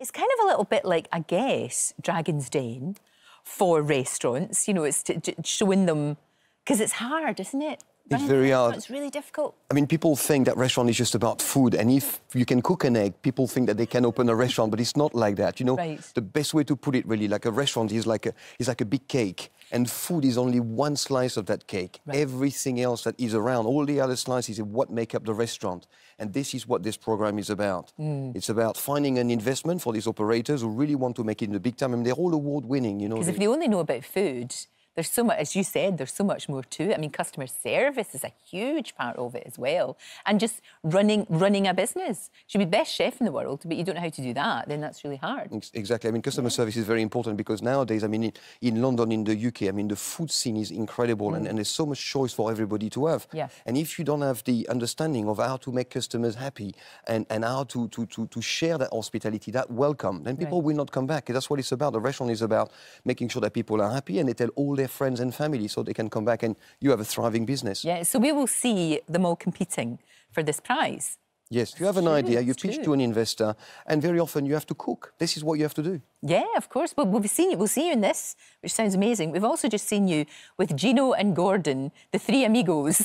It's kind of a little bit like, I guess, Dragon's Den for restaurants. You know, it's showing them because it's hard, isn't it? It's very hard. It's really difficult. I mean, people think that restaurant is just about food, and if you can cook an egg, people think that they can open a restaurant, but it's not like that. You know, right. the best way to put it, really, like a restaurant is like a is like a big cake, and food is only one slice of that cake. Right. Everything else that is around, all the other slices, is what make up the restaurant, and this is what this program is about. Mm. It's about finding an investment for these operators who really want to make it in the big time. I mean, they're all award winning. You know, because if they only know about food there's so much, as you said, there's so much more to it. I mean, customer service is a huge part of it as well. And just running running a business. You should be best chef in the world, but you don't know how to do that, then that's really hard. Exactly. I mean, customer yeah. service is very important because nowadays, I mean, in London, in the UK, I mean, the food scene is incredible mm. and, and, there's so much choice for everybody to have. Yeah. And if you don't have the understanding of how to make customers happy and, and how to, to, to, to share that hospitality, that welcome, then people right. will not come back. That's what it's about. The restaurant is about making sure that people are happy and they tell all their friends and family so they can come back and you have a thriving business. Yeah, so we will see the all competing for this prize. Yes, you have an idea, you pitch true. to an investor, and very often you have to cook. This is what you have to do. Yeah, of course. Well, we'll seen you. We'll see you in this, which sounds amazing. We've also just seen you with Gino and Gordon, the three amigos.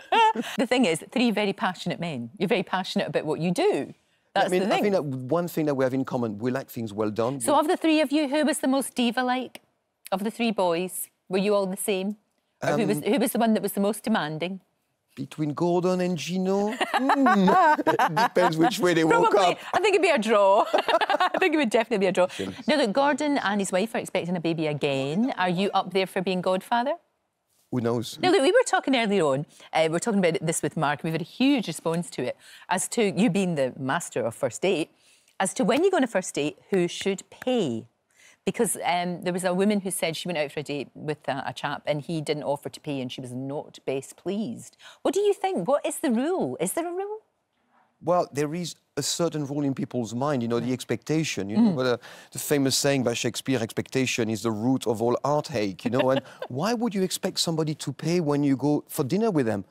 the thing is, three very passionate men. You're very passionate about what you do. That's I mean, I think that one thing that we have in common, we like things well done. So, of the three of you, who was the most diva like of the three boys? Were you all the same? Um, who, was, um, who was the one that was the most demanding? between Gordon and Gino? Mm. Depends which way they Probably, woke up. I think it'd be a draw. I think it would definitely be a draw. Sure. Now, look, Gordon and his wife are expecting a baby again. Are you up there for being godfather? Who knows? Now, look, we were talking earlier on, uh, we were talking about this with Mark, we've had a huge response to it as to you being the master of first date, as to when you go on a first date, who should pay? because um, there was a woman who said she went out for a date with a, a, chap and he didn't offer to pay and she was not best pleased. What do you think? What is the rule? Is there a rule? Well, there is a certain rule in people's mind, you know, the expectation, you mm. know, but, uh, the famous saying by Shakespeare, expectation is the root of all heartache, you know, and why would you expect somebody to pay when you go for dinner with them?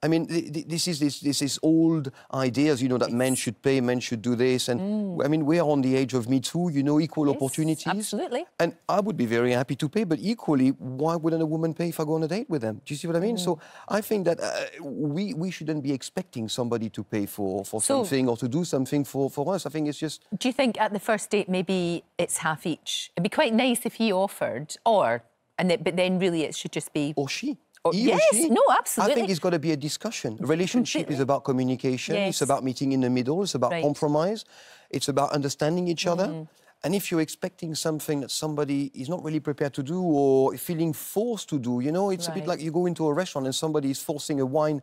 I mean, this is this, this is old ideas, you know, that men should pay, men should do this, and mm. I mean, we're on the age of Me Too, you know, equal yes, opportunities. Absolutely. And I would be very happy to pay, but equally, why wouldn't a woman pay if I go on a date with them? Do you see what I mean? Mm. So I think that uh, we we shouldn't be expecting somebody to pay for for so, something or to do something for for us. I think it's just. Do you think at the first date maybe it's half each? It'd be quite nice if he offered, or and but then really it should just be or she yes, she, no, absolutely. I think it's got to be a discussion. Relationship completely. is about communication. Yes. It's about meeting in the middle. It's about right. compromise. It's about understanding each other. Mm-hmm. And if you're expecting something that somebody is not really prepared to do or feeling forced to do, you know, it's right. a bit like you go into a restaurant and somebody is forcing a wine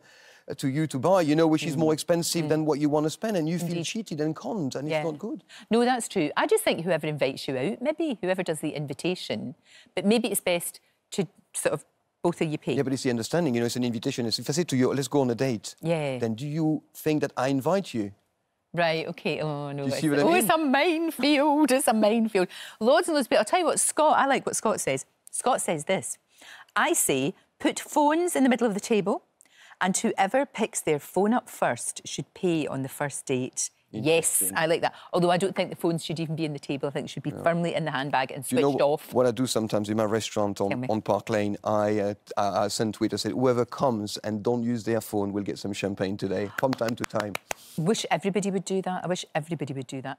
uh, to you to buy, you know, which mm. is mm-hmm. more expensive mm. than what you want to spend, and you feel cheated and conned, and yeah. it's not good. No, that's true. I just think whoever invites you out, maybe whoever does the invitation, but maybe it's best to sort of both are yippee. Yeah, but it's the understanding, you know, it's an invitation. It's, if I say to you, let's go on a date, yeah. then do you think that I invite you? Right, OK, oh, no. You see what I mean? Oh, it's a minefield, it's a minefield. Loads and loads of people. I'll tell you what, Scott, I like what Scott says. Scott says this. I say, put phones in the middle of the table and whoever picks their phone up first should pay on the first date. Yes, I like that. Although I don't think the phones should even be in the table. I think it should be firmly in the handbag and switched you know, off. What I do sometimes in my restaurant on, on Park Lane, I, uh, I, I send Twitter, said, whoever comes and don't use their phone will get some champagne today, from time to time. Wish everybody would do that. I wish everybody would do that.